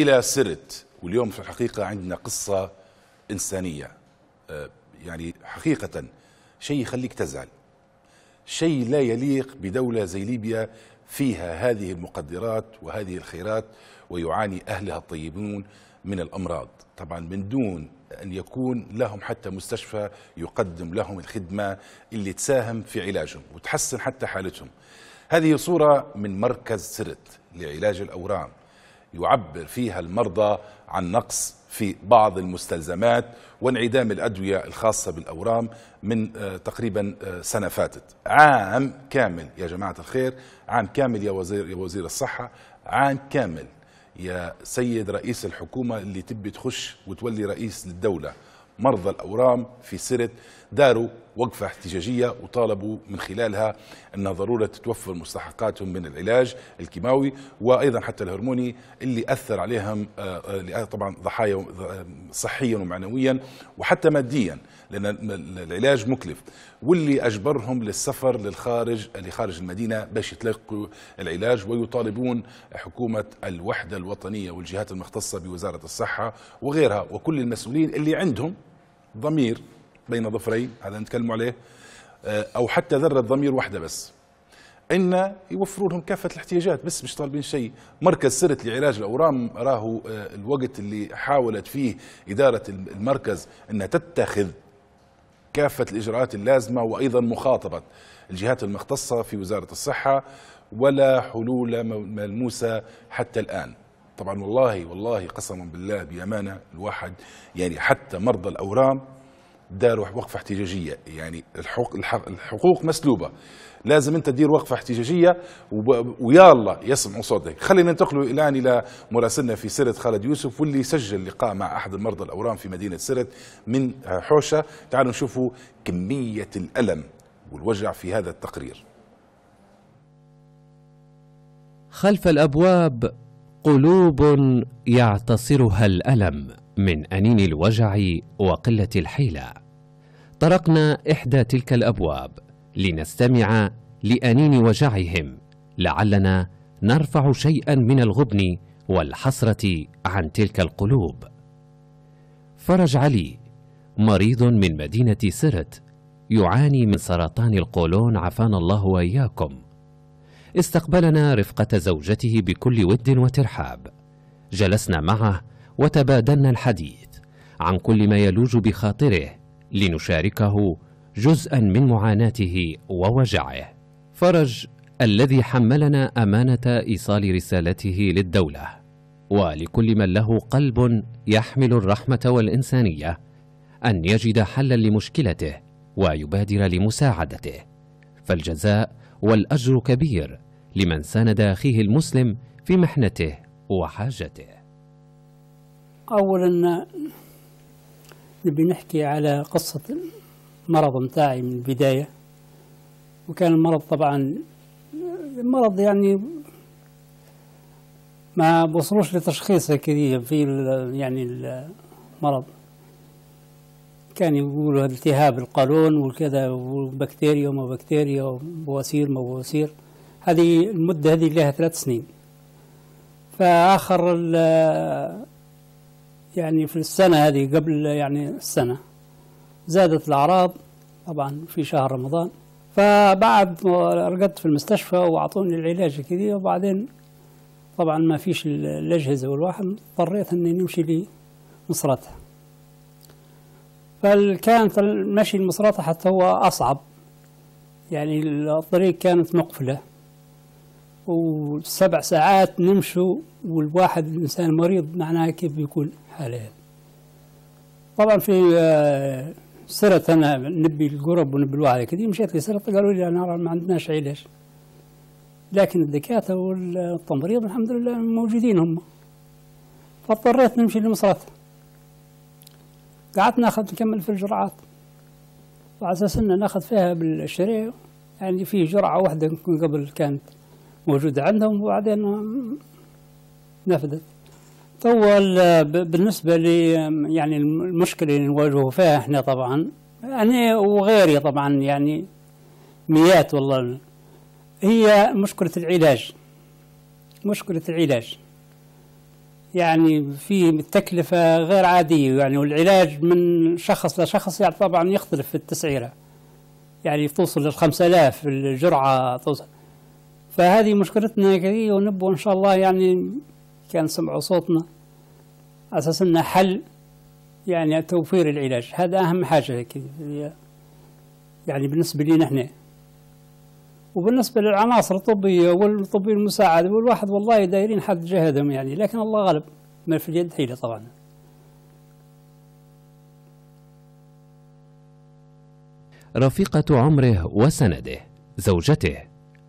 إلى سرت واليوم في الحقيقة عندنا قصة إنسانية آه، يعني حقيقة شيء يخليك تزعل شيء لا يليق بدولة زي ليبيا فيها هذه المقدرات وهذه الخيرات ويعاني أهلها الطيبون من الأمراض طبعا من دون أن يكون لهم حتى مستشفى يقدم لهم الخدمة اللي تساهم في علاجهم وتحسن حتى حالتهم هذه صورة من مركز سرت لعلاج الأورام يعبر فيها المرضى عن نقص في بعض المستلزمات وانعدام الأدوية الخاصة بالأورام من آه، تقريبا آه، سنة فاتت عام كامل يا جماعة الخير عام كامل يا وزير, يا وزير الصحة عام كامل يا سيد رئيس الحكومة اللي تبي تخش وتولي رئيس للدولة مرضى الأورام في سرت داروا وقفة احتجاجية وطالبوا من خلالها أن ضرورة توفر مستحقاتهم من العلاج الكيماوي وأيضا حتى الهرموني اللي أثر عليهم آه، آه، طبعا ضحايا آه، صحيا ومعنويا وحتى ماديا لأن العلاج مكلف واللي أجبرهم للسفر للخارج لخارج المدينة باش يتلقوا العلاج ويطالبون حكومة الوحدة الوطنية والجهات المختصة بوزارة الصحة وغيرها وكل المسؤولين اللي عندهم ضمير بين ظفرين هذا نتكلم عليه آه، او حتى ذره ضمير واحده بس ان يوفروا لهم كافه الاحتياجات بس مش طالبين شيء مركز سرت لعلاج الاورام راهو آه، الوقت اللي حاولت فيه اداره المركز انها تتخذ كافه الاجراءات اللازمه وايضا مخاطبه الجهات المختصه في وزاره الصحه ولا حلول ملموسه حتى الان طبعا والله والله قسما بالله بامانه الواحد يعني حتى مرضى الاورام داروا وقفه احتجاجيه يعني الحقوق مسلوبه لازم انت تدير وقفه احتجاجيه ويلا يسمعوا صوتك خلينا ننتقل الان الى مراسلنا في سرت خالد يوسف واللي سجل لقاء مع احد المرضى الاورام في مدينه سرت من حوشه تعالوا نشوفوا كميه الالم والوجع في هذا التقرير خلف الابواب قلوب يعتصرها الالم من انين الوجع وقله الحيله طرقنا إحدى تلك الأبواب لنستمع لأنين وجعهم لعلنا نرفع شيئا من الغبن والحسرة عن تلك القلوب فرج علي مريض من مدينة سرت يعاني من سرطان القولون عافانا الله وإياكم استقبلنا رفقة زوجته بكل ود وترحاب جلسنا معه وتبادلنا الحديث عن كل ما يلوج بخاطره لنشاركه جزءا من معاناته ووجعه فرج الذي حملنا امانه ايصال رسالته للدوله ولكل من له قلب يحمل الرحمه والانسانيه ان يجد حلا لمشكلته ويبادر لمساعدته فالجزاء والاجر كبير لمن ساند اخيه المسلم في محنته وحاجته اولا نبي نحكي على قصة مرض متاعي من البداية وكان المرض طبعا مرض يعني ما بوصلوش لتشخيص هكذا في يعني المرض كان يقولوا التهاب القولون وكذا وبكتيريا وما بكتيريا وبواسير ما بواسير هذه المدة هذه لها ثلاث سنين فآخر يعني في السنة هذه قبل يعني السنة زادت الأعراض طبعا في شهر رمضان فبعد رقدت في المستشفى وأعطوني العلاج كذي وبعدين طبعا ما فيش الأجهزة والواحد اضطريت أني نمشي لمصراتة فكانت المشي لمصراتة حتى هو أصعب يعني الطريق كانت مقفلة وسبع ساعات نمشوا والواحد الإنسان مريض معناها كيف بيكون حاليًا. طبعا في آه، سرة أنا نبي القرب ونبي الوعي كذي مشيت لسرة قالوا لي أنا ما عندناش علاج لكن الدكاترة والتمريض الحمد لله موجودين هم فاضطريت نمشي لمصرات قعدت ناخذ نكمل في الجرعات وعلى اساس ان ناخذ فيها بالشريعة يعني في جرعة واحدة قبل كانت موجودة عندهم وبعدين نفذت أول بالنسبة لي يعني المشكلة اللي نواجهه فيها احنا طبعا أنا يعني وغيري طبعا يعني مئات والله هي مشكلة العلاج مشكلة العلاج يعني في تكلفة غير عادية يعني والعلاج من شخص لشخص يعني طبعا يختلف في التسعيرة يعني توصل للخمسة آلاف الجرعة توصل فهذه مشكلتنا كذي ونبو إن شاء الله يعني كان سمعوا صوتنا أساس أنه حل يعني توفير العلاج هذا أهم حاجة هيك يعني بالنسبة لي نحن وبالنسبة للعناصر الطبية والطبية المساعدة والواحد والله دايرين حد جهدهم يعني لكن الله غلب ما في اليد حيلة طبعا رفيقة عمره وسنده زوجته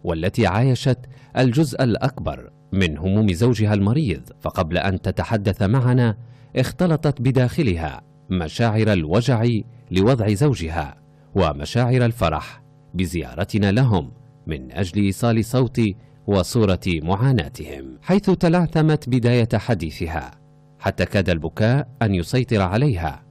والتي عايشت الجزء الأكبر من هموم زوجها المريض فقبل ان تتحدث معنا اختلطت بداخلها مشاعر الوجع لوضع زوجها ومشاعر الفرح بزيارتنا لهم من اجل ايصال صوت وصوره معاناتهم حيث تلعثمت بدايه حديثها حتى كاد البكاء ان يسيطر عليها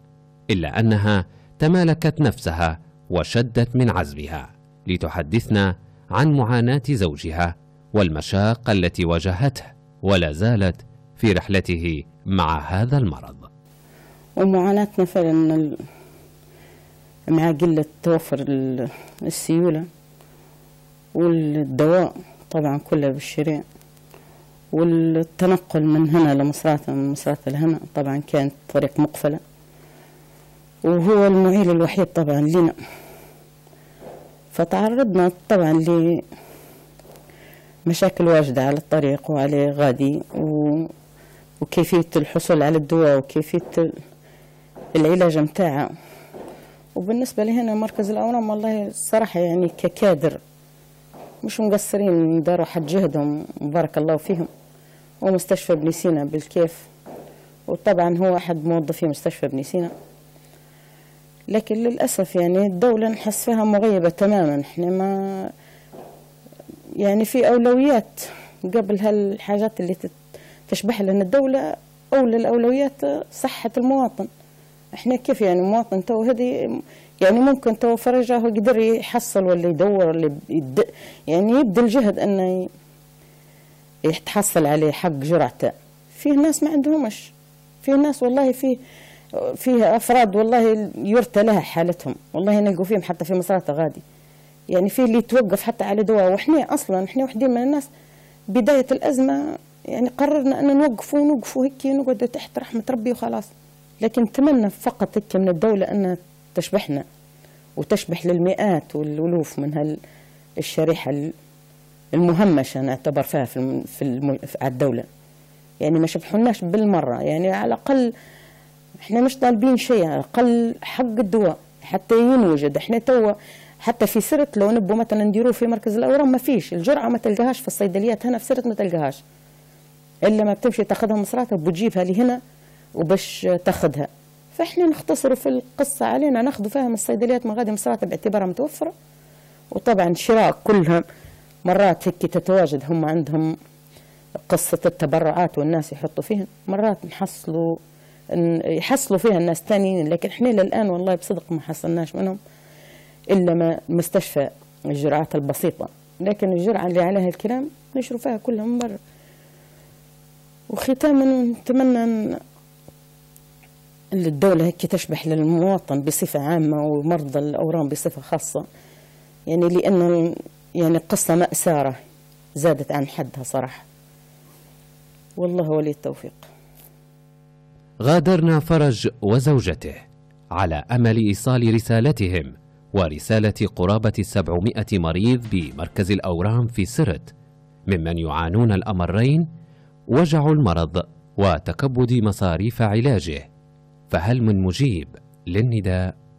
الا انها تمالكت نفسها وشدت من عزمها لتحدثنا عن معاناه زوجها والمشاق التي واجهته ولا زالت في رحلته مع هذا المرض ومعاناتنا فعلا مع قلة توفر السيولة والدواء طبعا كله بالشراء والتنقل من هنا لمصراتة من مصراتة لهنا طبعا كانت طريق مقفلة وهو المعيل الوحيد طبعا لنا فتعرضنا طبعا ل مشاكل واجدة على الطريق وعلى غادي و... وكيفية الحصول على الدواء وكيفية العلاج متاعها وبالنسبة لهنا مركز الأورام والله الصراحة يعني ككادر مش مقصرين داروا حد جهدهم بارك الله فيهم ومستشفى ابن سينا بالكيف وطبعا هو أحد موظفي مستشفى ابن سينا لكن للأسف يعني الدولة نحس فيها مغيبة تماما احنا ما يعني في أولويات قبل هالحاجات اللي تشبه لنا الدولة أولى الأولويات صحة المواطن احنا كيف يعني مواطن تو هذه يعني ممكن تو فرجه يقدر يحصل ولا يدور ولا يد يعني يبذل جهد انه يتحصل عليه حق جرعته فيه ناس ما عندهمش فيه ناس والله فيه فيه افراد والله يرثى لها حالتهم والله نلقوا فيهم حتى في مصراتة غادي يعني في اللي توقف حتى على دواء وحنا أصلا إحنا وحدين من الناس بداية الأزمة يعني قررنا أن نوقفوا ونوقفوا هيك نقعدوا تحت رحمة ربي وخلاص لكن نتمنى فقط هيك من الدولة أنها تشبحنا وتشبح للمئات والألوف من هالشريحة المهمشة نعتبر فيها في, في, في على الدولة يعني ما شبحوناش بالمرة يعني على الأقل احنا مش طالبين شيء على الأقل حق الدواء حتى ينوجد احنا توا حتى في سره لو نبو مثلا نديروه في مركز الاورام ما فيش الجرعه ما تلقاهاش في الصيدليات هنا في سره ما تلقاهاش الا ما بتمشي تاخذها من بتجيبها لهنا وباش تاخذها فاحنا نختصروا في القصه علينا ناخذوا فيها من الصيدليات من غادي من باعتبارها متوفره وطبعا شراء كلها مرات هيك تتواجد هم عندهم قصة التبرعات والناس يحطوا فيها مرات نحصلوا يحصلوا فيها الناس تانيين لكن احنا للآن والله بصدق ما حصلناش منهم إلا ما مستشفى الجرعات البسيطة لكن الجرعة اللي عليها الكلام نشرفها فيها كلها من برا وختاما نتمنى أن الدولة هيك تشبح للمواطن بصفة عامة ومرضى الأورام بصفة خاصة يعني لأن يعني قصة ماساره زادت عن حدها صراحة والله ولي التوفيق غادرنا فرج وزوجته على امل ايصال رسالتهم ورسالة قرابة 700 مريض بمركز الأورام في سرت ممن يعانون الأمرين وجع المرض وتكبد مصاريف علاجه فهل من مجيب للنداء؟